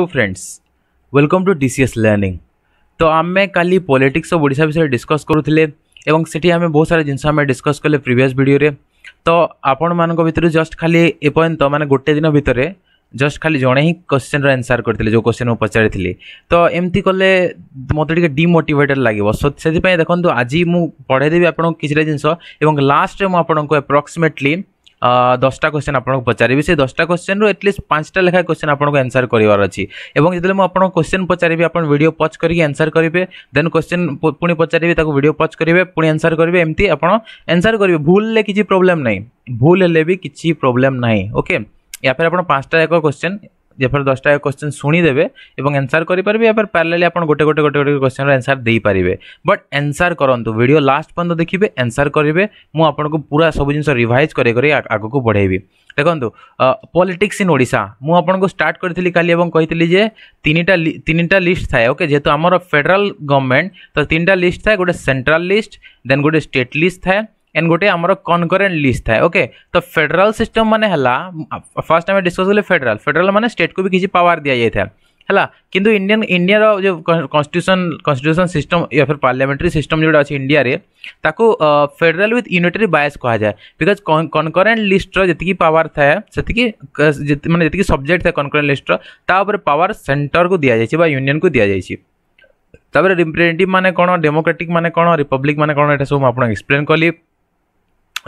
Hello friends welcome to DCS learning तो आम कल पॉलिटिक्स ऑफ ओडा विषय डिस्कस करुले एवं सेठी बहुत सारा जिनस डिस्कस कले प्रिवियस भिडियो रे तो आपण मान भितर जस्ट खाली तो मैंने गोटे दिन भितर जस्ट खाली जड़े ही क्वेश्चन रनसर करते जो क्वेश्चन मुझे पचारि तो एमती कले मत डिमोटेटेड लगे से देखो आज मुझे पढ़ेदेवी आपको किसी जिनस लास्ट मुझे आपको आप्रक्सीमेटली দশটা কোশ্চেন আপনার পচারি সে দশটা কোশ্চেন রু এটলিস্ট পাঁচটা লেখা কোশ্চেন আপনার আনসার করবার অছি এবং যেতে মু আপনার কোশ্চেন পচারি আপনার ভিডিও পজ করি আনসার করবে দেন কোশ্চেন পুঁ পচারি তাকে ভিডিও পজ করবে পুঁ আনসার করবে এমতি আপনার আনসার করবে ভুললে কিছু প্রোবলেম নাই ভুল হলে বি কিছু প্রোবলেম নাই ওকে या फिर आप पाँचटा एक क्वेश्चन ଏପଟେ ଦଶଟା କୋଶ୍ଚିନ୍ ଶୁଣିଦେବେ ଏବଂ ଆନ୍ସର୍ କରିପାରିବେ ଏପଟେ ପ୍ୟାରେଲାଲି ଆପଣ ଗୋଟେ ଗୋଟେ ଗୋଟେ ଗୋଟେ କୋଶ୍ଚିନ୍ର ଆନ୍ସର୍ ଦେଇପାରିବେ ବଟ୍ ଆନ୍ସର୍ କରନ୍ତୁ ଭିଡ଼ିଓ ଲାଷ୍ଟ ପର୍ଯ୍ୟନ୍ତ ଦେଖିବେ ଆନ୍ସର୍ କରିବେ ମୁଁ ଆପଣଙ୍କୁ ପୁରା ସବୁ ଜିନିଷ ରିଭାଇଜ୍ କରି କରି ଆଗକୁ ବଢ଼େଇବି ଦେଖନ୍ତୁ ପଲିଟିକ୍ସ ଇନ୍ ଓଡ଼ିଶା ମୁଁ ଆପଣଙ୍କୁ ଷ୍ଟାର୍ଟ କରିଥିଲି କାଲି ଏବଂ କହିଥିଲି ଯେ ତିନିଟା ତିନିଟା ଲିଷ୍ଟ ଥାଏ ଓକେ ଯେହେତୁ ଆମର ଫେଡେରାଲ୍ ଗଭର୍ଣ୍ଣମେଣ୍ଟ ତ ତିନିଟା ଲିଷ୍ଟ ଥାଏ ଗୋଟେ ସେଣ୍ଟ୍ରାଲ୍ ଲିଷ୍ଟ ଦେନ୍ ଗୋଟେ ଷ୍ଟେଟ୍ ଲିଷ୍ଟ ଥାଏ एंड गोटे आमर कनकरेन्ट लिस्ट थाए ओके तो फेडराल सिटम मान है फास्ट आम डिस्कस कले फेडराल फेडराल मान स्टेट को भी किसी पावर दि जाए है किंतु इंडियन इंडिया जो कन्स्टिट्यूशन कन्स्टिट्यूशन सिस्टम या फिर पार्लियामेंट्री सिस्टम जो अच्छे इंडिया रे ताको फेडरल विथ यूनिटरी बायस कह जाए बिकज कनकरेन्ट लिस्टर जी पावर थाए से मैंने जी सब्जेक्ट थाए कनकरेन्ट लिस्टर तापर पावर सेन्टर को दि जाए यूनियन को दि जाए तापर रिप्रेजेटेटिव मैंने कौन डेमोक्रेटिक मैंने कौन रिपब्लिक मैंने कौन ये सब आप एक्सप्लेन कली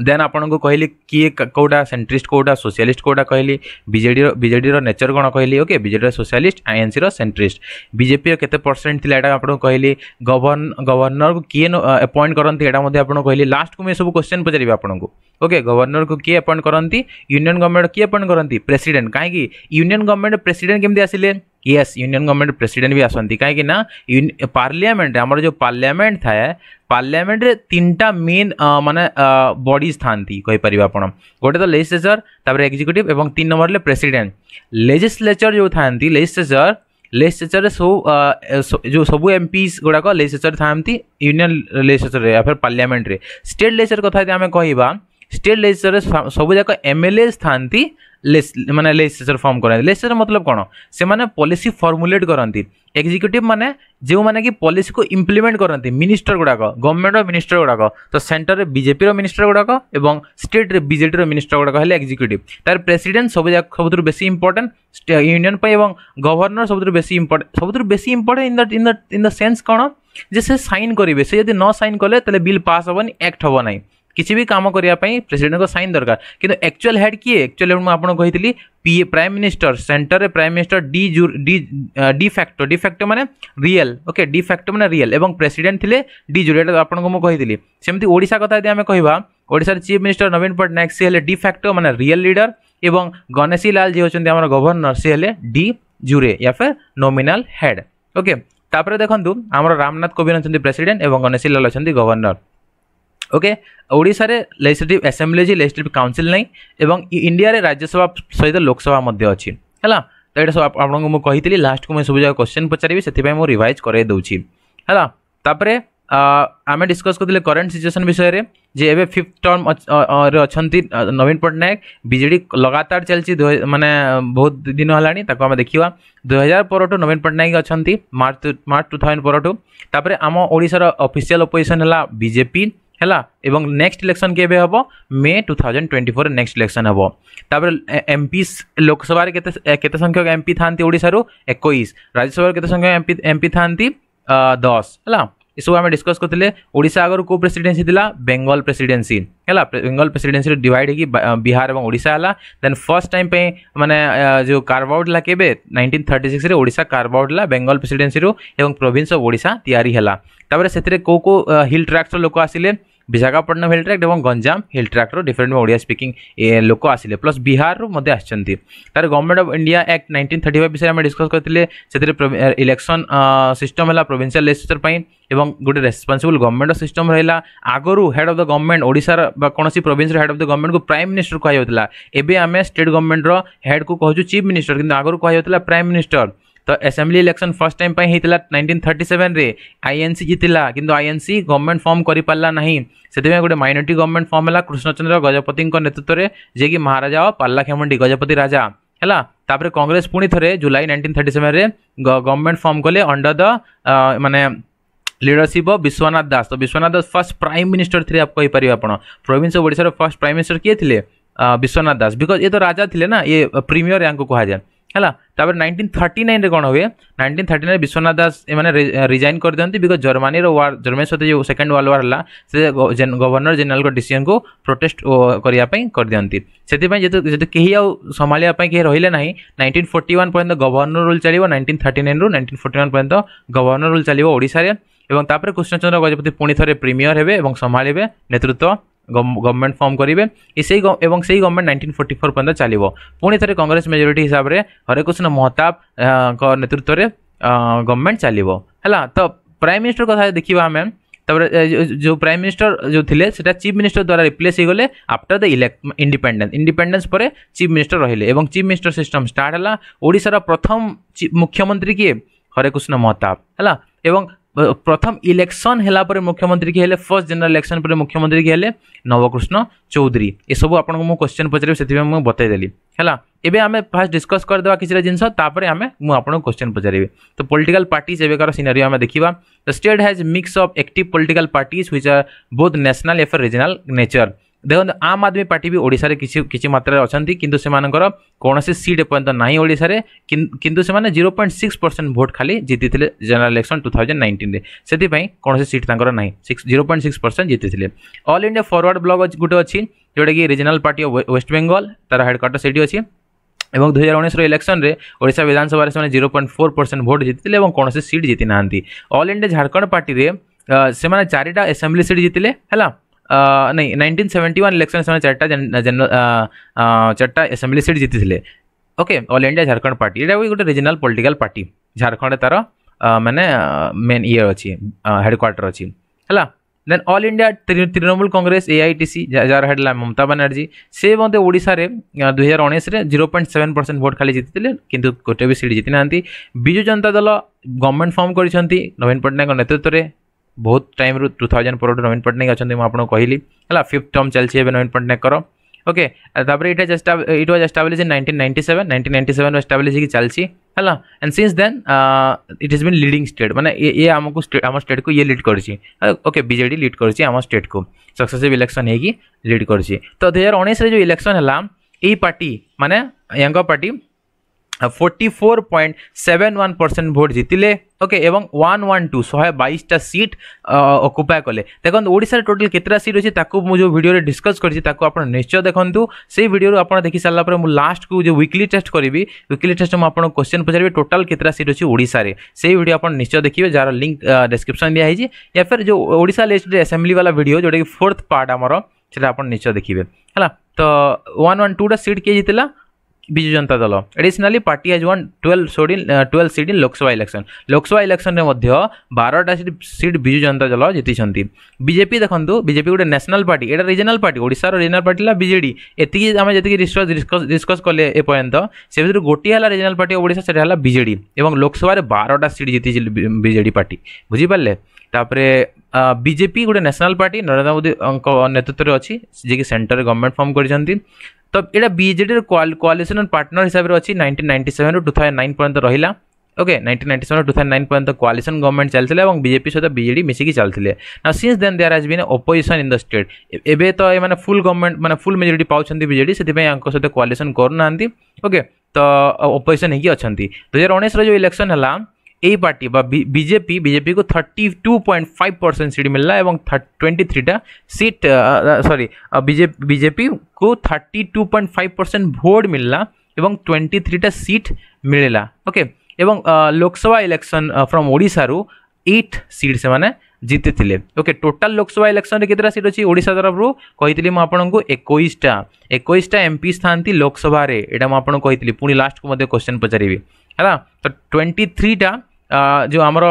ଦେନ୍ ଆପଣଙ୍କୁ କହିଲି କିଏ କେଉଁଟା ସେଣ୍ଟ୍ରିଷ୍ଟ କେଉଁଟା ସୋସିଆଲିଷ୍ଟ କେଉଁଟା କହିଲି ବିଜେଡ଼ିର ବିଜେଡ଼ିର ନେଚର କ'ଣ କହିଲି ଓକେ ବିଜେଡ଼ିର ସୋସିଆଲିଷ୍ଟ ଆଇଏନ୍ସିର ସେଣ୍ଟ୍ରିଷ୍ଟ ବିଜେପିର କେତେ ପରସେଣ୍ଟ ଥିଲା ଏଇଟା ଆପଣଙ୍କୁ କହିଲି ଗଭର୍ଣ୍ଣ ଗଭର୍ଣ୍ଣରକୁ କିଏ ଆପଏଣ୍ଟ କରନ୍ତି ଏଇଟା ମଧ୍ୟ ଆପଣଙ୍କୁ କହିଲି ଲାଷ୍ଟକୁ ମୁଁ ଏସବୁ କ୍ୱେଶ୍ଚନ୍ ପଚାରିବି ଆପଣଙ୍କୁ ଓକେ ଗଭର୍ଣ୍ଣରକୁ କିଏ ଆପଏଣ୍ଟ କରନ୍ତି ୟୁନିୟନ ଗଭର୍ଣ୍ଣମେଣ୍ଟ କିଏ ଆପଏଣ୍ଟ କରନ୍ତି ପ୍ରେସିଡେଣ୍ଟ କାହିଁକି ୟୁନିୟନ ଗଭର୍ଣ୍ଣମେଣ୍ଟ ପ୍ରେସିଡେଣ୍ଟ କେମିତି ଆସିଲେ ୟେସ୍ ୟୁନିୟନ ଗଭର୍ଣ୍ଣମେଣ୍ଟ ପ୍ରେସିଡେଣ୍ଟ ବି ଆସନ୍ତି କାହିଁକି ନା ପାର୍ଲିଆମେଣ୍ଟରେ ଆମର ଯେଉଁ ପାର୍ଲିଆମେଣ୍ଟ ଥାଏ ପାର୍ଲାମେଣ୍ଟରେ ତିନିଟା ମେନ୍ ମାନେ ବଡ଼ିଜ୍ ଥାନ୍ତି କହିପାରିବା ଆପଣ ଗୋଟେ ତ ଲେଜିସ୍ଲେଚର ତାପରେ ଏକ୍ଜିକ୍ୟୁଟିଭ୍ ଏବଂ ତିନି ନମ୍ବରରେ ପ୍ରେସିଡେଣ୍ଟ ଲେଜିସ୍ଲେଚର ଯେଉଁ ଥାନ୍ତି ଲେଜିସ୍ଲେଚର ଲେଜିସ୍ଲେଚରରେ ସବୁ ଯେଉଁ ସବୁ ଏମ୍ପିଜ୍ ଗୁଡ଼ାକ ଲେଜିସ୍ଲେଚର ଥାନ୍ତି ୟୁନିୟନ୍ ଲେଜିସ୍ଲେଚରରେ ୟା ଫେର୍ ପାର୍ଲାମେଣ୍ଟରେ ଷ୍ଟେଟ୍ ଲେଜିସ୍ଲେଚର କଥା ଯଦି ଆମେ କହିବା ଷ୍ଟେଟ୍ ଲେଜିସ୍ଲେଚରରେ ସବୁଯାକ ଏମ୍ ଏଲ୍ ଏ ଥାନ୍ତି ମାନେ ଲେଜିସ୍ଲେଚର ଫର୍ମ କରନ୍ତି ଲେଜିସ୍ଲେଚର ମତଲବ କ'ଣ ସେମାନେ ପଲିସି ଫର୍ମୁଲେଟ୍ କରନ୍ତି ଏକ୍ଜିକ୍ୟୁଟିଭ୍ ମାନେ ଯେଉଁମାନେ କି ପଲିସିକୁ ଇମ୍ପ୍ଲିମେଣ୍ଟ କରନ୍ତି ମିନିଷ୍ଟର ଗୁଡ଼ାକ ଗଭର୍ଣ୍ଣମେଣ୍ଟର ମିନିଷ୍ଟର ଗୁଡ଼ାକ ତ ସେଣ୍ଟରରେ ବିଜେପିର ମିନିଷ୍ଟର ଗୁଡ଼ାକ ଏବଂ ଷ୍ଟେଟ୍ରେ ବିଜେଡ଼ିର ମିନିଷ୍ଟର ଗୁଡ଼ାକ ହେଲେ ଏକ୍ଜିକ୍ୟୁଟିଭ୍ ତାର ପ୍ରେସିଡେଣ୍ଟ ସବୁଯାକ ସବୁଥିରୁ ବେଶୀ ଇମ୍ପୋର୍ଟାଣ୍ଟ ୟୁନିୟନ୍ ପାଇଁ ଏବଂ ଗଭର୍ଣ୍ଣର ସବୁଥିରୁ ବେଶୀ ଇମ୍ପୋର୍ଟାଣ୍ଟ ସବୁଥିରୁ ବେଶୀ important in the in the in the sense କ'ଣ ଯେ ସେ ସାଇନ୍ କରିବେ ସେ ଯଦି ନ ସାଇନ୍ କଲେ ତାହେଲେ ବିଲ୍ ପାସ୍ ହେବନି ଆକ୍ଟ ହେବ ନାହିଁ କିଛି ବି କାମ କରିବା ପାଇଁ ପ୍ରେସିଡେଣ୍ଟଙ୍କ ସାଇନ୍ ଦରକାର କିନ୍ତୁ ଆକ୍ଚୁଆଲ୍ ହେଡ଼୍ କିଏ ଆକ୍ଚୁଆଲ୍ ହେଡ଼୍ ମୁଁ ଆପଣଙ୍କୁ କହିଥିଲି ପିଏ ପ୍ରାଇମ୍ ମିନିଷ୍ଟର ସେଣ୍ଟରରେ prime minister de de de facto de facto ମାନେ ରିଏଲ୍ ଓକେ ଡି ଫ୍ୟାକ୍ଟୋ ମାନେ ରିଏଲ୍ ଏବଂ ପ୍ରେସିଡେଣ୍ଟ ଥିଲେ ଡି ଜୁରି ଏଇଟା ଆପଣଙ୍କୁ ମୁଁ କହିଥିଲି ସେମିତି ଓଡ଼ିଶା କଥା ଯଦି ଆମେ କହିବା ଓଡ଼ିଶାର ଚିଫ୍ ମିନିଷ୍ଟର ନବୀନ ପଟ୍ଟନାୟକ ସେ ହେଲେ ଡି ଫ୍ୟାକ୍ଟୋ ମାନେ ରିଏଲ୍ ଲିଡର ଏବଂ ଗଣେଶୀ ଲାଲ ଯିଏ ହେଉଛନ୍ତି ଆମର ଗଭର୍ଣ୍ଣର ସେ ହେଲେ ଡି ଜୁରେ ୟା ଫେର୍ ନୋମିନାଲ୍ ହେଡ଼୍ ଓକେ ତାପରେ ଦେଖନ୍ତୁ ଆମର ରାମନାଥ କୋବିନ୍ଦ ଅଛନ୍ତି ପ୍ରେସିଡେଣ୍ଟ ଏବଂ ଗଣେଶୀ ଲାଲ ଅଛନ୍ତି ଗଭର୍ଣ୍ଣର ଓକେ ଓଡ଼ିଶାରେ ଲେଜିସ୍ଲେଟିଭ୍ ଆସେମ୍ବ୍ଲି ଲେଜିସ୍ଲେଟିଭ୍ କାଉନସିଲ୍ ନାହିଁ ଏବଂ ଇଣ୍ଡିଆରେ ରାଜ୍ୟସଭା ସହିତ ଲୋକସଭା ମଧ୍ୟ ଅଛି ହେଲା ତ ଏଇଟା ସବୁ ଆପଣଙ୍କୁ ମୁଁ କହିଥିଲି ଲାଷ୍ଟକୁ ମୁଁ ସବୁଯାକ କ୍ୱେଶ୍ଚନ୍ ପଚାରିବି ସେଥିପାଇଁ ମୁଁ ରିଭାଇଜ୍ କରାଇ ଦେଉଛି ହେଲା ତାପରେ ଆମେ ଡିସ୍କସ୍ କରିଥିଲେ କରେଣ୍ଟ ସିଚୁଏସନ୍ ବିଷୟରେ ଯେ ଏବେ ଫିଫ୍ଥ ଟର୍ମରେ ଅଛନ୍ତି ନବୀନ ପଟ୍ଟନାୟକ ବିଜେଡ଼ି ଲଗାତାର ଚାଲିଛି ମାନେ ବହୁତ ଦିନ ହେଲାଣି ତାକୁ ଆମେ ଦେଖିବା ଦୁଇହଜାର ପରଠୁ ନବୀନ ପଟ୍ଟନାୟକ ଅଛନ୍ତି ମାର୍ଚ୍ଚ ମାର୍ଚ୍ଚ ଟୁ ଥାଉଜେଣ୍ଡ ପରଠୁ ତାପରେ ଆମ ଓଡ଼ିଶାର ଅଫିସିଆଲ ଅପୋଜିସନ୍ ହେଲା ବିଜେପି ହେଲା ଏବଂ ନେକ୍ସଟ ଇଲେକ୍ସନ୍ କେବେ ହେବ May two thousand twenty four next election ହେବ ତାପରେ ଏମ୍ ପି ଲୋକସଭାରେ କେତେ କେତେ ସଂଖ୍ୟକ ଏମ୍ ପି ଥାନ୍ତି ଓଡ଼ିଶାରୁ ଏକୋଇଶ ରାଜ୍ୟସଭାରେ କେତେ ସଂଖ୍ୟକ ଏମ୍ ପି ଏମ୍ ପି ଥାନ୍ତି ଦଶ ହେଲା ଏସବୁ ଆମେ ଡିସ୍କସ୍ କରିଥିଲେ ଓଡ଼ିଶା ଆଗରୁ କେଉଁ ପ୍ରେସିଡେନ୍ସି ଥିଲା ବେଙ୍ଗଲ ପ୍ରେସିଡେନ୍ସି ହେଲା ବେଙ୍ଗଲ ପ୍ରେସିଡେନ୍ସିରୁ ଡିଭାଇଡ୍ ହେଇକି ବିହାର ଏବଂ ଓଡ଼ିଶା ହେଲା ଦେନ୍ ଫର୍ଷ୍ଟ ଟାଇମ୍ ପାଇଁ ମାନେ ଯେଉଁ କାର୍ବ ଆଉଟ୍ ହେଲା କେବେ ନାଇଣ୍ଟିନ୍ ଥର୍ଟି ସିକ୍ସରେ ଓଡ଼ିଶା କାର୍ବ ଆଉଟ୍ ହେଲା ବେଙ୍ଗଲ ପ୍ରେସିଡେନ୍ସିରୁ ଏବଂ ପ୍ରୋଭିନ୍ସ ଅଫ୍ ଓଡ଼ିଶା ତିଆରି ହେଲା ତାପରେ ସେଥିରେ କେଉଁ କେଉଁ ହିଲ୍ ଟ୍ରାକ୍ସର ଲୋକ ଆସିଲେ ବିଶାଖାପଟନମ ହିଲ୍ ଟ୍ରାକ୍ଟ ଏବଂ ଗଞ୍ଜାମ ହିଲ୍ ଟ୍ରାକ୍ଟର ଡିଫରେଣ୍ଟ ଓଡ଼ିଆ ସ୍ପିକିଂ ଲୋକ ଆସିଲେ ପ୍ଲସ୍ ବିହାରରୁ ମଧ୍ୟ ଆସିଛନ୍ତି ତା'ର government of India act nineteen thirty five ବିଷୟରେ ଆମେ ଡିସ୍କସ୍ କରିଥିଲେ ସେଥିରେ ଇଲେକ୍ସନ୍ ସିଷ୍ଟମ୍ ହେଲା ପ୍ରୋଭିନ୍ସିଆଲ ଲେଜିସ୍ଲେଚର୍ ପାଇଁ ଏବଂ ଗୋଟେ ରେସ୍ପନ୍ସିବୁଲ୍ ଗଭର୍ଣ୍ଣମେଣ୍ଟର ସିଷ୍ଟମ୍ ରହିଲା ଆଗରୁ ହେଡ୍ ଅଫ୍ ଦ ଗଭର୍ଣ୍ଣମେଣ୍ଟ ଓଡ଼ିଶାର ବା କୌଣସି ପ୍ରୋଭିନ୍ସର ହେଡ୍ ଅଫ୍ ଦ ଗଭର୍ଣ୍ଣମେଣ୍ଟକୁ ପ୍ରାଇମ୍ ମିନିଷ୍ଟର କୁହାଯାଉଥିଲା ଏବେ ଆମେ ଷ୍ଟେଟ୍ ଗଭର୍ଣ୍ଣମେଣ୍ଟର ହେଡ୍କୁ କହୁଛୁ ଚିଫ୍ ମିନିଷ୍ଟର କିନ୍ତୁ ଆଗରୁ କୁହାଯାଉଥିଲା ପ୍ରାଇମ୍ ମିନିଷ୍ଟର ତ ଆସେମ୍ବ୍ଲି ଇଲେକ୍ସନ୍ ଫାର୍ଷ୍ଟ ଟାଇମ୍ ପାଇଁ ହେଇଥିଲା ନାଇଣ୍ଟିନ୍ ଥର୍ଟି ସେଭେନ୍ରେ ଆଇଏନ୍ସି ଜିତିଲା କିନ୍ତୁ ଆଇଏନ୍ସି ଗଭର୍ଣ୍ଣମେଣ୍ଟ ଫର୍ମ କରିପାରିଲା ନାହିଁ ସେଥିପାଇଁ ଗୋଟେ ମାଇନୋରିଟି ଗଭର୍ଣ୍ଣମେଣ୍ଟ ଫର୍ମ ହେଲା କୃଷ୍ଣଚନ୍ଦ୍ର ଗଜପତିଙ୍କ ନେତୃତ୍ୱରେ ଯିଏକି ମହାରାଜା ଓ ପାର୍ଲାଖେମୁଣ୍ଡି ଗଜପତି ରାଜା ହେଲା ତାପରେ କଂଗ୍ରେସ ପୁଣି ଥରେ ଜୁଲାଇ ନାଇଣ୍ଟିନ୍ ଥର୍ଟି ସେଭେନ୍ରେ ଗଭର୍ଣ୍ଣମେଣ୍ଟ ଫର୍ମ କଲେ ଅଣ୍ଡର ଦ ମାନେ লিডরশিপ অফ বিশ্বনাথ দাস তো Biswanath Das first prime minister থিলে আপ কইপারিবে আপন প্রোভিন্স অফ ওড়িশার ফার্স্ট প্রাইম মিনিষ্টর কিয়ে থিলে বিশ্বনাথ দাস বিকজ এ তো রাজা থিলে না এ প্রিমিয়র ইয়াঙ্কু কুহা যায় ହେଲା ତାପରେ ନାଇଣ୍ଟିନ୍ ଥର୍ଟି ନାଇନ୍ରେ କ'ଣ ହୁଏ nineteen thirty nine Biswanath Das ଏମାନେ ରିଜାଇନ୍ କରିଦିଅନ୍ତି ବିକଜ ଜର୍ମାନୀର ୱାର୍ ଜର୍ମାନୀ ସହିତ ଯେଉଁ ସେକେଣ୍ଡ ୱାର୍ଲଡ ୱାର୍ ହେଲା ସେ ଗଭର୍ଣ୍ଣର ଜେନେରାଲଙ୍କ ଡିସିସନ୍କୁ ପ୍ରୋଟେଷ୍ଟ କରିବା ପାଇଁ କରିଦିଅନ୍ତି ସେଥିପାଇଁ ଯେହେତୁ ଯେହେତୁ କେହି ଆଉ ସମ୍ଭାଳିବା ପାଇଁ କେହି ରହିଲେ ନାହିଁ ନାଇଣ୍ଟିନ୍ ଫୋର୍ଟି ୱାନ୍ ପର୍ଯ୍ୟନ୍ତ ଗଭର୍ଣ୍ଣର ରୁଲ୍ ଚାଲିବ ନାଇଣ୍ଟିନ୍ ଥର୍ଟି ନାଇନ୍ରୁ ନାଇଣ୍ଟିନ୍ ଫୋର୍ଟି ୱାନ୍ ପର୍ଯ୍ୟନ୍ତ ଗଭର୍ଣ୍ଣର ରୁଲ୍ ଚାଲିବ ଓଡ଼ିଶାରେ ଏବଂ ତାପରେ କୃଷ୍ଣଚନ୍ଦ୍ର ଗଜପତି ପୁଣି ଥରେ ପ୍ରିମିୟର ହେବେ ଏବଂ ସମ୍ଭାଳିବେ ନେତୃତ୍ୱ ଗଭର୍ଣ୍ଣମେଣ୍ଟ ଫର୍ମ କରିବେ ସେଇ ଏବଂ ସେଇ ଗଭର୍ଣ୍ଣମେଣ୍ଟ ନାଇଣ୍ଟିନ୍ ଫୋର୍ଟି ଫୋର୍ ପର୍ଯ୍ୟନ୍ତ ଚାଲିବ ପୁଣି ଥରେ କଂଗ୍ରେସ ମେଜୋରିଟି ହିସାବରେ ହରେକୃଷ୍ଣ ମହତାବଙ୍କ ନେତୃତ୍ୱରେ ଗଭର୍ଣ୍ଣମେଣ୍ଟ ଚାଲିବ ହେଲା ତ ପ୍ରାଇମ୍ ମିନିଷ୍ଟର କଥା ଦେଖିବା ଆମେ ତାପରେ ଯେଉଁ ପ୍ରାଇମ୍ ମିନିଷ୍ଟର ଯେଉଁ ଥିଲେ ସେଟା ଚିଫ୍ ମିନିଷ୍ଟର ଦ୍ୱାରା ରିପ୍ଲେସ୍ ହେଇଗଲେ after the elect independence independence ପରେ ଚିଫ୍ ମିନିଷ୍ଟର ରହିଲେ ଏବଂ ଚିଫ୍ ମିନିଷ୍ଟର ସିଷ୍ଟମ୍ ଷ୍ଟାର୍ଟ ହେଲା ଓଡ଼ିଶାର ପ୍ରଥମ ମୁଖ୍ୟମନ୍ତ୍ରୀ କିଏ ହରେକୃଷ୍ଣ ମହତାବ ହେଲା ଏବଂ प्रथम इलेक्शन हेलापर मुख्यमंत्री की फर्स्ट जेनेल इलेक्शन पर मुख्यमंत्री के नवकृष्ण चौधरी सब आपको मुझे क्वेश्चन पचारे से मुझे बतईदेली है आम फास्ट डिस्कस करदे किसी जिन आम मुझे क्वेश्चन पचारे तो पॉलिटिकल पार्टीज एवं सिनेरियो आम देखा the state has mix of active political parties which are both national of regional nature देख आम आदमी पार्टी भी ओडा कि मात्र अच्छा किंतु से कौन सीट एपर्त नाईशार किंतु से zero point six percent vote खाली जीती थे general election two thousand nineteen से कौन सीट तक ना जीरो पॉइंट सिक्स परसेंट जीति थे अल इंडिया फरवर्ड ब्लक गोटे अच्छी जोटा कि रिजनाल पार्टी वेस्ट बेंगल तार हेडक्वाटर से अच्छी और दुई हजार उन्नीस इलेक्शन में ओडा विधानसभा से zero point four percent vote जीति और कौन सीट जीती नल इंडिया झारखंड पार्टी से चारा एसेम्बली सीट जीति है नहीं नाइनटीन सेवेंटी वन इलेक्शन समय चट्टा जनरल चार्टा एसेम्बली सीट जीती okay all India Jharkhand party यहाँ गोटे रिजनाल पॉलिटिकल पार्टी झारखंड तार मैंने मेन ये अच्छी हेडक्वार्टर अच्छी है then all India Trinamool Congress AITC जार हेडला ममता बानाजी से मध्य ओडार दुई हजार उन्नीस zero point seven percent vote खाली जीति कितु गोटे भी सीट जीति ना विजु जनता दल गवर्नमेंट फर्म कर नवीन पट्टनायक नेतृत्व में ବହୁତ ଟାଇମ୍ରୁ ଟୁ ଥାଉଜେଣ୍ଡ ପରଠୁ ନବୀନ ପଟ୍ଟନାୟକ ଅଛନ୍ତି ମୁଁ ଆପଣଙ୍କୁ କହିଲି ହେଲା ଫିଫ୍ଥ ଟର୍ମ ଚାଲିଛି ଏବେ ନବୀନ ପଟ୍ଟନାୟକଙ୍କର ଓକେ ତାପରେ ଏଇଟା it was establish in nineteen ninety seven nineteen ninety seven establish ହେଇକି ଚାଲିଛି ହେଲା and since then it is been leading state ମାନେ ଇଏ ଆମକୁ ଆମ ଷ୍ଟେଟ୍କୁ ଇଏ ଲିଡ୍ କରିଛି ଓକେ ବିଜେଡ଼ି ଲିଡ୍ କରିଛି ଆମ ଷ୍ଟେଟ୍କୁ ସକ୍ସେସିଭ୍ ଇଲେକ୍ସନ୍ ହେଇକି ଲିଡ୍ କରିଛି ତ ଦୁଇ ହଜାର ଉଣେଇଶରେ ଯେଉଁ ଇଲେକ୍ସନ୍ ହେଲା ଏଇ ପାର୍ଟି ମାନେ young party forty four point seven one percent vote জিতিলে ওকে এবং ওয়ান ওয়ান টু শহে বাইশটা সিট অকুপায় কলে দেখুন ওড়শার টোটাল কেতটা সিট অছে তাকে মু যে ভিডিওরে ডিসকস করেছি তাকে আপনার নিশ্চয় দেখুন সেই ভিডিওর আপনার দেখি সারা পরে মু লাস্ট কু যে উইকলি টেস্ট করবি উইকলি টেস্ট মু আপনার কোশ্চেন পচারি টোটাল কেতটা সিট অছে ওড়শার সেই ভিডিও আপনার নিশ্চয় দেখবে যার লিঙ্ক ডেসক্রিপশন দিয়া হয়েছে ইয়া ফের যে ওড়শা লিস্ট আসেম্বলি বালা ভিডিও যেটা কি ফোর্থ পার্ট আমার সেটা আপনার নিশ্চয় দেখবে হ্যাঁ তো ওয়ান ওয়ান টুটা সিট কে জিতলা Biju Janata Dal additionally party has one twelve সোডিন twelve seat in Lok Sabha election Lok Sabha ইলেকশনে মধ্য বারোটা সিট বিজু জনতা দল জিতিছেন বিজেপি দেখন্তু বিজেপি গোটে ন্যাশনাল পার্টি এটা রিজনাল পার্টি ওড়িশার রিজনাল পার্টি হল বিজেডি এতিকি আমি যেতিকি ডিসকস ডিসকস কলে এ পর্যন্ত সে ভিতরে গোটি হল রিজনাল পার্টি ওড়িশা সেটা হল বিজেডি এবং লোকসভার বারোটা সিট জিতিছে বিজেডি পার্টি বুঝিপারলে ତାପରେ ବିଜେପି ଗୋଟେ ନ୍ୟାସନାଲ୍ ପାର୍ଟି ନରେନ୍ଦ୍ର ମୋଦିଙ୍କ ନେତୃତ୍ୱରେ ଅଛି ଯିଏକି ସେଣ୍ଟରରେ ଗଭର୍ଣ୍ଣମେଣ୍ଟ ଫର୍ମ କରିଛନ୍ତି तो यहाँ बजेडर ଏଇଟା ବିଜେଡ଼ିର पार्टनर हिसाब से अच्छी ନାଇଣ୍ଟିନ୍ नाइंटी ସେଭେନ୍ରୁ टू ଥାଉଜେଣ୍ଡ नाइन पर्यटन रहा okay nineteen ninety seven two thousand nine पर्यटन कोआलिशन गवर्नमेंट चलते और बीजेपी सहित बीजेडी मिसिकी चलते ना since then there has been opposition in the state एवं तो ये फुल गवर्नमेंट मैंने फुल मेजोरी पाँच बीजेडी से सहित कोआलिशन करूना ओके तो अपोजिशन होती अच्छा दुई हजार उन्नीस जो इलेक्शन है এই পার্টি বা বিজেপি বিজেপি কো 32.5% সিট মিললা এবং 23 টা সিট সরি বিজেপি বিজেপি কো 32.5% ভোট মিললা এবং 23 টা সিট মিলেলা ওকে এবং লোকসভা ইলেকশন ফ্রম ওড়িশা রু 8 সিট সে মানে জিতে থিলে ওকে টোটাল লোকসভা ইলেকশন এ কত সিট আছে ওড়িশা तरफ রু কইতলি ম আমি আপোনক 21 টা 21 টা এমপি স্থানতি লোকসভারে এটা ম আপোনক কইতলি পূণি লাস্ট কো মধ্যে কোশ্চেন পজারিবি হেনা তো 23 টা जो ଆମର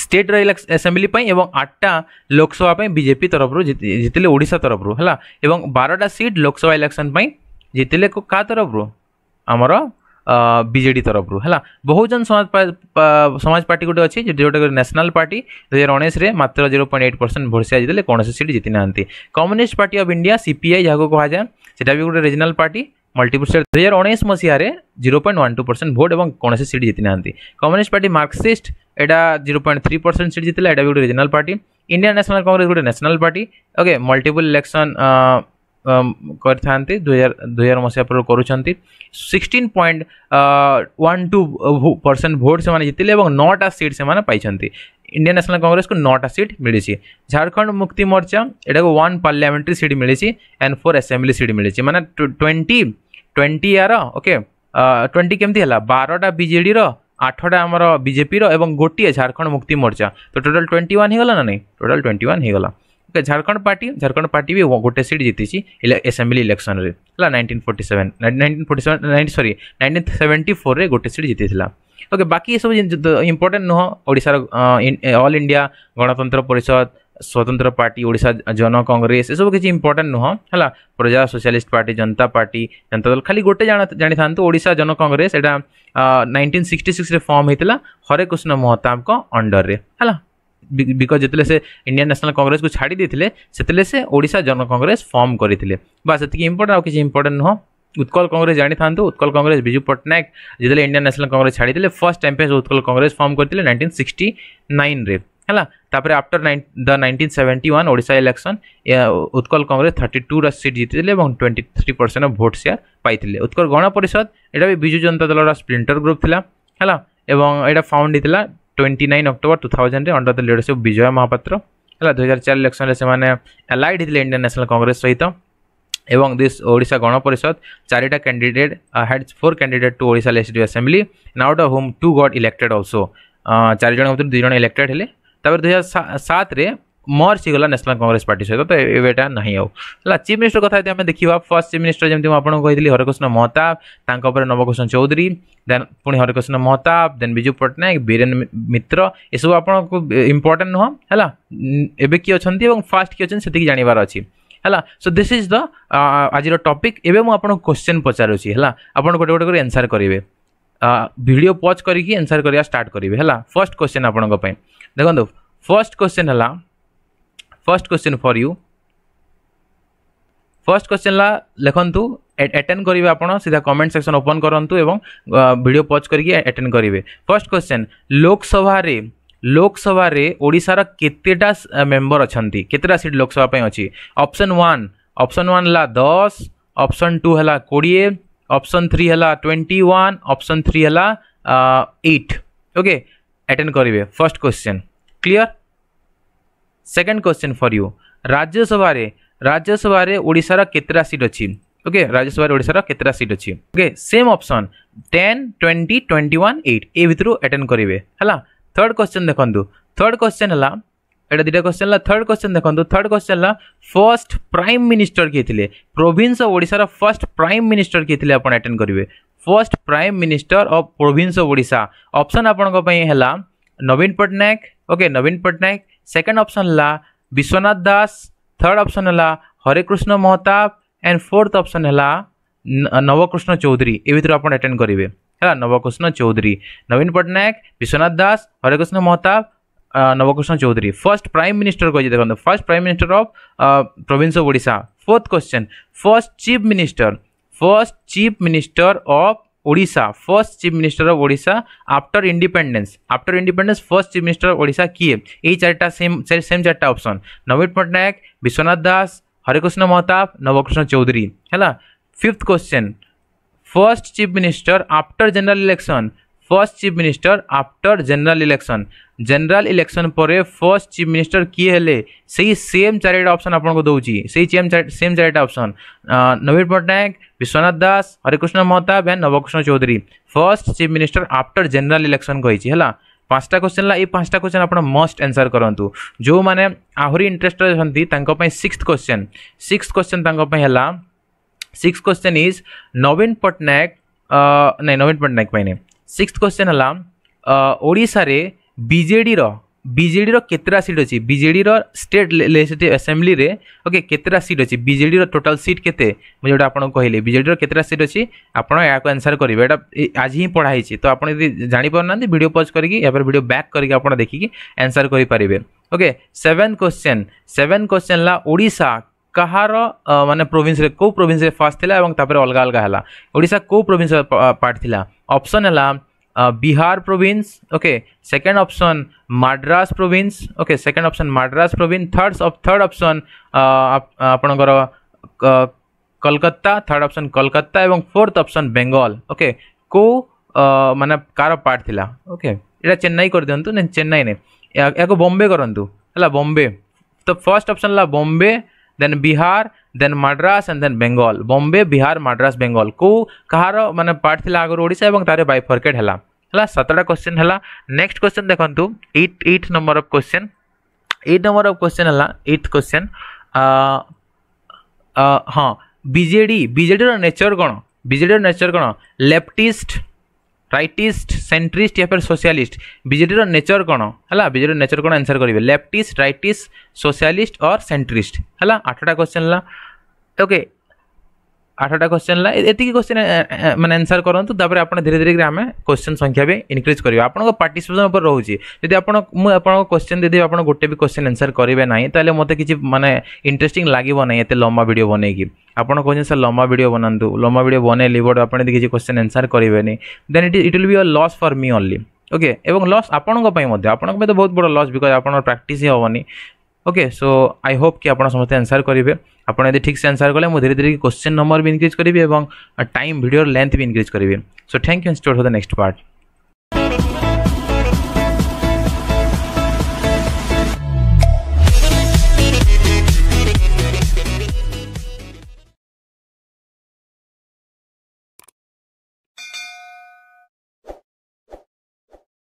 ଷ୍ଟେଟ୍ ରହିଲା ଆସେମ୍ବ୍ଲି ପାଇଁ ଏବଂ ଆଠଟା ଲୋକସଭା ପାଇଁ ବିଜେପି ତରଫରୁ ଜିତିଲେ ଓଡ଼ିଶା ତରଫରୁ ହେଲା ଏବଂ ବାରଟା ସିଟ୍ ଲୋକସଭା ଇଲେକ୍ସନ୍ ପାଇଁ ଜିତିଲେ କାହା ତରଫରୁ ଆମର ବିଜେଡ଼ି ତରଫରୁ ହେଲା ବହୁଜନ ସମାଜ ସମାଜ ପାର୍ଟି ଗୋଟେ ଅଛି ଯେଉଁଟାକି ନ୍ୟାସନାଲ୍ ପାର୍ଟି ଦୁଇ ହଜାର ଉଣେଇଶରେ ମାତ୍ର ଜିରୋ ପଏଣ୍ଟ ଏଇଟ୍ ପରସେଣ୍ଟ ଭୋଟ୍ସିଆ ଜିତିଲେ କୌଣସି ସିଟ୍ ଜିତି ନାହାନ୍ତି communist party of India CPI ଯାହାକୁ କୁହାଯାଏ ସେଟା ବି ଗୋଟେ ରିଜନାଲ୍ ପାର୍ଟି ମଲ୍ଟିପୁଲସରେ ଦୁଇହଜାର ଉଣେଇଶ ମସିହାରେ zero point one two percent vote ଏବଂ କୌଣସି ସିଟ୍ ଜିତିନାହାନ୍ତି କମ୍ୟୁନିଷ୍ଟ ପାର୍ଟି ମାର୍କ୍ସିଷ୍ଟ ଏଇଟା zero point three percent seat ଜିତିଲା ଏଇଟା ବି ଗୋଟେ regional party Indian National Congress ଗୋଟେ national party okay multiple election କରିଥାନ୍ତି ଦୁଇହଜାର ଦୁଇହଜାର ମସିହା ପରେ କରୁଛନ୍ତି sixteen point one two percent vote ସେମାନେ ଜିତିଲେ ଏବଂ ନଅଟା ସିଟ୍ ସେମାନେ ପାଇଛନ୍ତି ইন্ডিয়ান ন্যাশনাল কংগ্রেসকে নটা সিট মিছে ঝাড়খণ্ড মুক্তি মোর্চা এটাকে ওয়ান পার্লামেন্টারি সিট মিছে অ্যান্ড ফোর আসেম্বলি সিট মিছে মানে twenty twenty year okay twenty কেমতি হল বারোটা বিজেডির আঠটা আমার বিজেপির এবং গোটিয়ে ঝাড়খণ্ড মুক্তি মোর্চা তো টোটাল টোয়েন্টি ওয়ান হয়ে গলা না নাই টোটাল টোয়েন্টি ওয়ান হয়ে গলা okay Jharkhand party Jharkhand party भी गोटे सीट जीती एसेम्बली इलेक्शन है nineteen forty seven nineteen forty seven sorry nineteen seventy four रे गोटे सीट जीती ओके बाकी ये सब इम्पोर्टेन्ट नुह ओडार अल इंडिया गणतंत्र परिषद स्वतंत्र पार्टी ओडा जन कंग्रेस युव किसी इंपोर्टाट नुह है प्रजा सोशियालिस्ट पार्टी जनता पार्टी जनता दल खाली गोटे जाने था ओडा जन कंग्रेस एटा नाइंटीन सिक्सटी सिक्स फर्म होता हरेकृष्ण महताब अंडर में है बिकज जिते से इंडियन न्यासनाल कंग्रेस को छाड़ी देते से ओडा जन कंग्रेस फर्म करते बास इंपोर्टाट आ कि इंपोर्टाट नुह ଉତ୍କଳ କଂଗ୍ରେସ ଜାଣିଥାନ୍ତୁ ଉତ୍କଳ କଂଗ୍ରେସ ବିଜୁ ପଟ୍ଟନାୟକ ଯେତେବେଳେ ଇଣ୍ଡିଆନ୍ ନ୍ୟାସନାଲ୍ କଂଗ୍ରେସ ଛାଡ଼ିଥିଲେ ଫର୍ଷ୍ଟ ଟାଇମ୍ ପାଇଁ ଉତ୍କଳ କଂଗ୍ରେସ ଫର୍ମ କରିଥିଲେ ନାଇଣ୍ଟିନ୍ ସିକ୍ସଟି ନାଇନ୍ରେ ହେଲା ତାପରେ after the nineteen seventy one Odisha election Utkal Congress thirty two seat ଜିତିଥିଲେ ଏବଂ twenty three percent vote share ପାଇଥିଲେ ଉତ୍କଳ ଗଣ ପରିଷଦ ଏଇଟା ବି ବିଜୁ ଜନତା ଦଳର ସ୍ପ୍ଲିଣ୍ଟର ଗ୍ରୁପ୍ ଥିଲା ହେଲା ଏବଂ ଏଇଟା ଫାଉଣ୍ଡ ହେଇଥିଲା ଟ୍ୱେଣ୍ଟି ନାଇନ୍ ଅକ୍ଟୋବର ଟୁ ଥାଉଜେଣ୍ଡରେ under the leadership Bijay Mahapatra ହେଲା ଦୁଇହଜାର ଚାରି ଇଲେକ୍ସନ୍ରେ ସେମାନେ ଆଲାଇଡ୍ ହେଇଥିଲେ ଇଣ୍ଡିଆନ୍ ନ୍ୟାସନାଲ୍ କଂଗ୍ରେସ ସହିତ एवं दिस ओडा गणपरिषद चारिटा candidate head four candidate to Voda लेजिटिव assembly नाउट of home to गड इलेक्टेड अल्सो चारज भर दुज इलेक्टेड हेले है दुहार सात हो गला नेशनल कांग्रेस पार्टी सहित तो एटा ना आऊला चीफ मिनिस्टर कथ आम देखा फर्स्ट चीफ मिनिस्टर जमी आपको कही हरकृष्ण महताब तर नवकृष्ण चौधरी देन पुणी हरकृष्ण महताब देन विजु पट्टनायक बीरेन मित्र यू आपको इंपोर्टां नुह है किए अच्छा फास्ट किए अच्छे से जानवर अच्छी ହେଲା ସୋ ଦିସ୍ ଇଜ୍ ଦ ଆଜିର ଟପିକ୍ ଏବେ ମୁଁ ଆପଣଙ୍କୁ କ୍ୱେଶ୍ଚନ୍ ପଚାରୁଛି ହେଲା ଆପଣ ଗୋଟେ ଗୋଟେ କରି ଆନ୍ସର୍ କରିବେ ଭିଡ଼ିଓ ପଜ୍ କରିକି ଆନ୍ସର୍ କରିବା ଷ୍ଟାର୍ଟ କରିବେ ହେଲା ଫର୍ଷ୍ଟ କ୍ୱେଶ୍ଚନ୍ ଆପଣଙ୍କ ପାଇଁ ଦେଖନ୍ତୁ ଫର୍ଷ୍ଟ କ୍ୱେଶ୍ଚନ୍ ହେଲା first question for you first question ହେଲା ଲେଖନ୍ତୁ ଆଟେଣ୍ଡ କରିବେ ଆପଣ ସିଧା କମେଣ୍ଟ ସେକ୍ସନ୍ ଓପନ୍ କରନ୍ତୁ ଏବଂ ଭିଡ଼ିଓ ପଜ୍ କରିକି ଆଟେଣ୍ଡ କରିବେ ଫର୍ଷ୍ଟ କ୍ୱେଶ୍ଚନ୍ ଲୋକସଭାରେ ଲୋକସଭାରେ ଓଡ଼ିଶାର କେତେଟା ମେମ୍ବର ଅଛନ୍ତି କେତେଟା ସିଟ୍ ଲୋକସଭା ପାଇଁ ଅଛି ଅପସନ୍ ୱାନ୍ ଅପସନ୍ ୱାନ୍ ହେଲା ଦଶ ଅପସନ୍ ଟୁ ହେଲା କୋଡ଼ିଏ ଅପସନ୍ ଥ୍ରୀ ହେଲା ଟ୍ୱେଣ୍ଟି ୱାନ୍ ଅପସନ୍ ଥ୍ରୀ ହେଲା ଏଇଟ୍ ଓକେ ଆଟେଣ୍ଡ କରିବେ first question clear second question for you ରାଜ୍ୟସଭାରେ ରାଜ୍ୟସଭାରେ ଓଡ଼ିଶାର କେତେଟା ସିଟ୍ ଅଛି ଓକେ ରାଜ୍ୟସଭାରେ ଓଡ଼ିଶାର କେତେଟା ସିଟ୍ ଅଛି okay same option ten twenty twenty one eight ଏ ଭିତରୁ ଆଟେଣ୍ଡ କରିବେ ହେଲା थर्ड क्वेश्चन देखु थर्ड क्वेश्चन है यहाँ दुटा क्वेश्चन है थर्ड क्वेश्चन देखो थर्ड क्वेश्चन है फर्स्ट प्राइम मिनिस्टर किए थे प्रोभीस ओडार फर्स्ट प्राइम मिनिस्टर किए थे आपड़ एटेड करेंगे first prime minister of province ओडा अपसन आपला Naveen Patnaik okay Naveen Patnaik second option है विश्वनाथ दास थर्ड अपसन है Harekrishna Mahtab and fourth option है नवकृष्ण चौधरी ये आप एटेड करेंगे है Nabakrushna Choudhury Naveen Patnaik Biswanath Das Harekrushna Mahtab Nabakrushna Choudhury first prime minister कहते देखते first prime minister of province of Odisha fourth question first chief minister first chief minister of Odisha first chief minister of Odisha after independence after independence first chief minister of Odisha किए यही चार्टा सेम सेम चार option Naveen Patnaik Biswanath Das Harekrushna Mahtab Nabakrushna Choudhury है fifth question first chief minister after general election first chief minister after general election general election पर first chief minister किए हेले सही same चार ऑप्शन आपको दौर से सेम चार option Naveen Patnaik Biswanath Das Harekrushna Mahtab and Nabakrushna Choudhury first chief minister after general election कही है पांचटा क्वेश्चन ला ये पाँचटा क्वेश्चन आप मस्ट आंसर करूँ जो मैंने आहरी इंटरेस्टेड अच्छा सिक्स क्वेश्चन सिक्स क्वेश्चन है six question is Naveen Patnaik ନାଇଁ ନବୀନ ପଟ୍ଟନାୟକ ପାଇଁ ନାହିଁ ସିକ୍ସ କ୍ୱେଶ୍ଚନ୍ ହେଲା ଓଡ଼ିଶାରେ ବିଜେଡ଼ିର ବିଜେଡ଼ିର କେତେଟା ସିଟ୍ ଅଛି ବିଜେଡ଼ିର ଷ୍ଟେଟ୍ ଲେଜିସ୍ଲେଟିଭ୍ ଆସେମ୍ବ୍ଲିରେ ଓକେ କେତେଟା ସିଟ୍ ଅଛି ବିଜେଡ଼ିର ଟୋଟାଲ୍ ସିଟ୍ କେତେ ମୁଁ ଯେଉଁଟା ଆପଣଙ୍କୁ କହିଲି ବିଜେଡ଼ିର କେତେଟା ସିଟ୍ ଅଛି ଆପଣ ଏହାକୁ ଆନ୍ସର୍ କରିବେ ଏଇଟା ଆଜି ହିଁ ପଢ଼ା ହେଇଛି ତ ଆପଣ ଯଦି ଜାଣିପାରୁନାହାନ୍ତି ଭିଡ଼ିଓ ପଜ୍ କରିକି ଏହାପରେ ଭିଡ଼ିଓ ବ୍ୟାକ୍ କରିକି ଆପଣ ଦେଖିକି ଆନ୍ସର୍ କରିପାରିବେ okay seven question seven question ହେଲା ଓଡ଼ିଶା कहार मानने प्रोन्स कौ प्रोन्स फास्ट थी और अलग अलग है को प्रोन्स पार्ट थी अप्सन है Bihar province okay second option Madras province okay second option Madras province third third option आपणकर कलकत्ता थर्ड अप्सन कलकत्ता और फोर्थ अप्सन बेंगल ओके कौ मान कार पार्ट थी ओके यहाँ चेन्नई कर दिंतु ना चेन्नई ने या, को बम्बे करूँ है बम्बे तो first option Bombay then Bihar, then Madras and then Bengal. Bombay, Bihar, Madras, Bengal. को कହାର ମାନେ ପାର୍ଟ ଥିଲା ଆଗରୁ ଓଡ଼ିଶା ଏବଂ ତାର ବାଇଫର୍କେଟ୍ ହେଲା ହେଲା ସାତଟା କ୍ୱେଶ୍ଚିନ୍ ହେଲା ନେକ୍ସଟ କ୍ୱେଶ୍ଚିନ୍ ଦେଖନ୍ତୁ eight eight number of question eight number of question ହେଲା ଏଇଟ୍ କ୍ୱେଶ୍ଚିନ୍ ହଁ ବିଜେଡ଼ି ବିଜେଡ଼ିର ନେଚର୍ କ'ଣ ବିଜେଡ଼ିର ନେଚର୍ କ'ଣ ଲେଫ୍ଟିଷ୍ଟ রাইটিস্ট সেন্ট্রিস্ট ইয়া ফের সোশিয়ালিস্ট বিজেডির নেচর কোণ হল বিজেডির নেচর কোণ আনসর করবে leftist rightist socialist or centrist হল আটটা কোশ্চেন হল ওকে আঠটা কোশ্চেন লা এতিকি কোশ্চেন মানে আনসার করতু তাপরে আপনার ধীরে ধীরে আমি কোশ্চেন সংখ্যা বি ইনক্রিজ করবে আপনার পার্টিসিপেসন উপরে রয়েছে যদি আপনার মু আপনার কোশ্চেন দিদি আপনার গোটে বি কোশ্চেন আনসার করবে না তাহলে মতো কিছু মানে ইন্টারেস্টিং লাগবে না এত লম্বা ভিডিও বনাইকি আপনার কোচেন স্যার লম্বা ভিডিও বনাতু লম্বা ভিডিও বনাইলি বট আপনার যদি কিছু কোশ্চেন আনসার করবে then it it will be a loss for me only okay এবং লସ୍ ଆପଣଙ୍କ ପାଇଁ ମଧ୍ୟ ଆପଣଙ୍କ ପାଇଁ ତ ବହୁତ ବଡ଼ ଲସ୍ ବିକଜ୍ ଆପଣଙ୍କର ପ୍ରାକ୍ଟିସ୍ ହିଁ ହେବନି ओके सो आई होप कि आप समस्त आंसर करेंगे आप ठीक से आंसर कले मुझे धीरे धीरे क्वेश्चन नंबर भी इनक्रिज करी और टाइम भिडर लेंथ भी इनक्रिज करी so thank you in store for the next part